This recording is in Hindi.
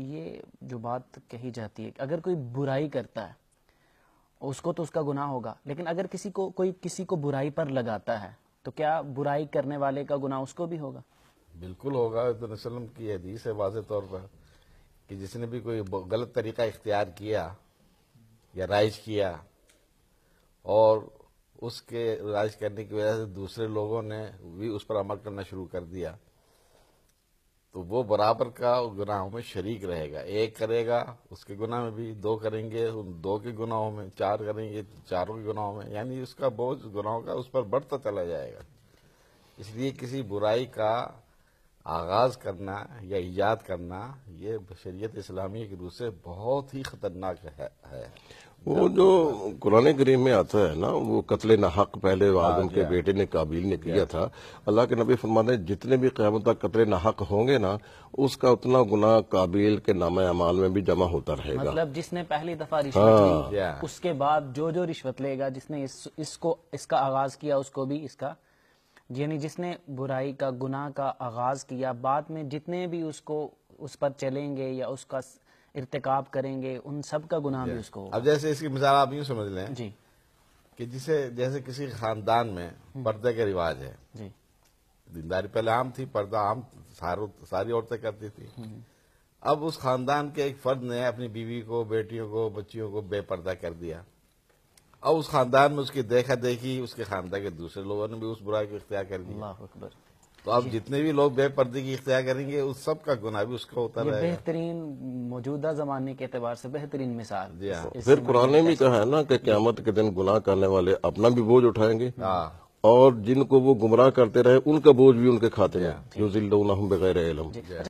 ये जो बात कही जाती है अगर कोई बुराई करता है उसको तो उसका गुनाह होगा लेकिन अगर किसी को कोई किसी को बुराई पर लगाता है तो क्या बुराई करने वाले का गुनाह उसको भी होगा बिल्कुल होगा वसलम की हदीस है वाज तौर पर कि जिसने भी कोई गलत तरीका इख्तियार किया या राइज किया और उसके राइज करने की वजह से दूसरे लोगों ने भी उस पर अमल करना शुरू कर दिया तो वो बराबर का गुनाहों में शरीक रहेगा एक करेगा उसके गुनाह में भी दो करेंगे उन दो के गुनाहों में चार करेंगे चारों के गुनाहों में यानी उसका बोझ गुनाहों का उस पर बढ़ता चला जाएगा इसलिए किसी बुराई का आगाज़ करना या ईजाद करना ये बशरीत इस्लामी के रूप से बहुत ही ख़तरनाक है, है। वो जो कुरान करीम में आता है ना वो कत्ल हक पहले हाँ आदम के हाँ। बेटे ने काबिल ने किया था अल्लाह के नबी फरमाते जितने भी क्यामत तक न हक होंगे ना उसका उतना गुना काबिल के नाम अमाल में भी जमा होता रहेगा मतलब जिसने पहली दफा रिश्वत हाँ। ली उसके बाद जो जो रिश्वत लेगा जिसने इस, इसको इसका आगाज किया उसको भी इसका यानी जिसने बुराई का गुनाह का आगाज़ किया बाद में जितने भी उसको उस पर चलेंगे या उसका इरतकाब करेंगे उन सब का गुनाह भी उसको अब जैसे इसकी मिसाल आप यूँ समझ लें जी कि जिसे जैसे किसी खानदान में हम्म। पर्दे का रिवाज है जी दिनदारी पहले आम थी पर्दा आम सारी औरतें करती थी हम्म। अब उस खानदान के एक फर्द ने अपनी बीवी को बेटियों को बच्चियों को बेपर्दा कर दिया और उस खानदान में उसकी देखा देखी उसके खानदान के दूसरे लोगों ने भी उस बुराई को इख्तियार कर लिया तो आप जितने भी लोग बेपर्दे की इख्तियार करेंगे उस सब का गुना भी उसका होता है बेहतरीन मौजूदा जमाने के अतबार से बेहतरीन मिसाल जी हाँ फिर कुरान ने भी कहा है ना कि क्यामत के दिन गुनाह करने वाले अपना भी बोझ उठाएंगे हाँ। और जिनको वो गुमराह करते रहे उनका बोझ भी उनके खाते हैं बगैर